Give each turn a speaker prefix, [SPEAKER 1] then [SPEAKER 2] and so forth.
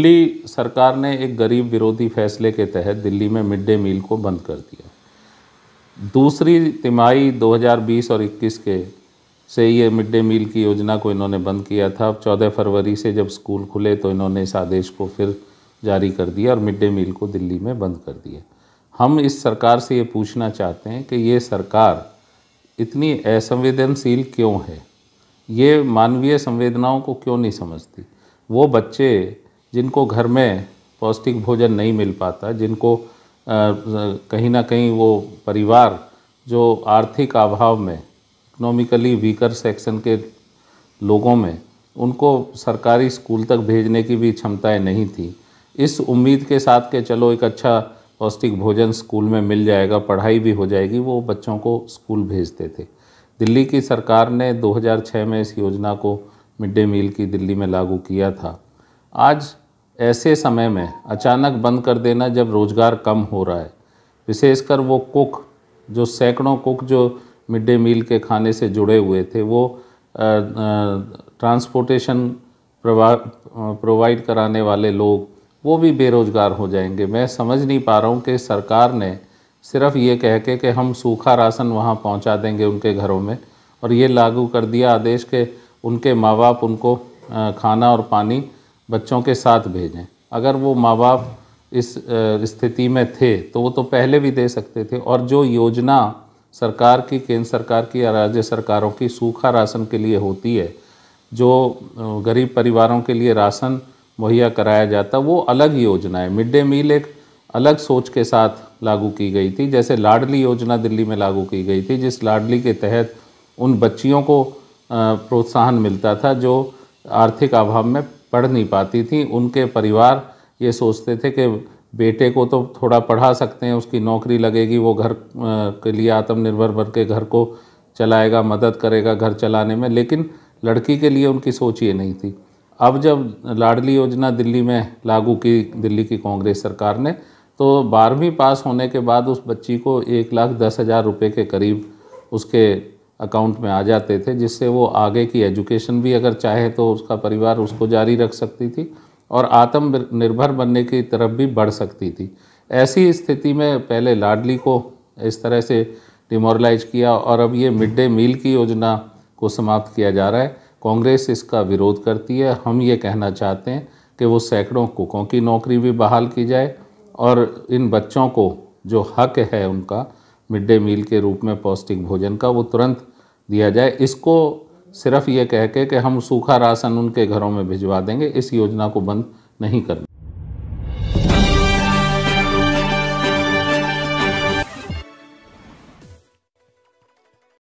[SPEAKER 1] दिल्ली सरकार ने एक गरीब विरोधी फैसले के तहत दिल्ली में मिड डे मील को बंद कर दिया दूसरी तिमाही 2020 और 21 के से ये मिड डे मील की योजना को इन्होंने बंद किया था अब चौदह फरवरी से जब स्कूल खुले तो इन्होंने इस आदेश को फिर जारी कर दिया और मिड डे मील को दिल्ली में बंद कर दिया हम इस सरकार से ये पूछना चाहते हैं कि ये सरकार इतनी असंवेदनशील क्यों है ये मानवीय संवेदनाओं को क्यों नहीं समझती वो बच्चे जिनको घर में पौष्टिक भोजन नहीं मिल पाता जिनको कहीं ना कहीं वो परिवार जो आर्थिक अभाव में इकोनॉमिकली वीकर सेक्शन के लोगों में उनको सरकारी स्कूल तक भेजने की भी क्षमताएं नहीं थी इस उम्मीद के साथ के चलो एक अच्छा पौष्टिक भोजन स्कूल में मिल जाएगा पढ़ाई भी हो जाएगी वो बच्चों को स्कूल भेजते थे दिल्ली की सरकार ने 2006 में इस योजना को मिड डे मील की दिल्ली में लागू किया था आज ऐसे समय में अचानक बंद कर देना जब रोज़गार कम हो रहा है विशेषकर वो कुक जो सैकड़ों कुक जो मिड डे मील के खाने से जुड़े हुए थे वो ट्रांसपोर्टेशन प्रोवाइड कराने वाले लोग वो भी बेरोज़गार हो जाएंगे मैं समझ नहीं पा रहा हूँ कि सरकार ने सिर्फ ये कह के कि हम सूखा राशन वहाँ पहुँचा देंगे उनके घरों में और ये लागू कर दिया आदेश के उनके माँ बाप उनको खाना और पानी बच्चों के साथ भेजें अगर वो माँ बाप इस स्थिति में थे तो वो तो पहले भी दे सकते थे और जो योजना सरकार की केंद्र सरकार की या राज्य सरकारों की सूखा राशन के लिए होती है जो गरीब परिवारों के लिए राशन मुहैया कराया जाता वो अलग योजना है मिड डे मील एक अलग सोच के साथ लागू की गई थी जैसे लाडली योजना दिल्ली में लागू की गई थी जिस लाडली के तहत उन बच्चियों को प्रोत्साहन मिलता था जो आर्थिक अभाव में पढ़ नहीं पाती थी उनके परिवार ये सोचते थे कि बेटे को तो थोड़ा पढ़ा सकते हैं उसकी नौकरी लगेगी वो घर के लिए आत्मनिर्भर बन के घर को चलाएगा मदद करेगा घर चलाने में लेकिन लड़की के लिए उनकी सोच ये नहीं थी अब जब लाडली योजना दिल्ली में लागू की दिल्ली की कांग्रेस सरकार ने तो बारहवीं पास होने के बाद उस बच्ची को एक लाख दस हज़ार रुपये के करीब उसके अकाउंट में आ जाते थे जिससे वो आगे की एजुकेशन भी अगर चाहे तो उसका परिवार उसको जारी रख सकती थी और आत्म निर्भर बनने की तरफ भी बढ़ सकती थी ऐसी स्थिति में पहले लाडली को इस तरह से डिमोरलाइज किया और अब ये मिड डे मील की योजना को समाप्त किया जा रहा है कांग्रेस इसका विरोध करती है हम ये कहना चाहते हैं कि वो सैकड़ों कुकों की नौकरी भी बहाल की जाए और इन बच्चों को जो हक है उनका मिड डे मील के रूप में पौष्टिक भोजन का वो तुरंत दिया जाए इसको सिर्फ ये कह के कि हम सूखा राशन उनके घरों में भिजवा देंगे इस योजना को बंद नहीं करना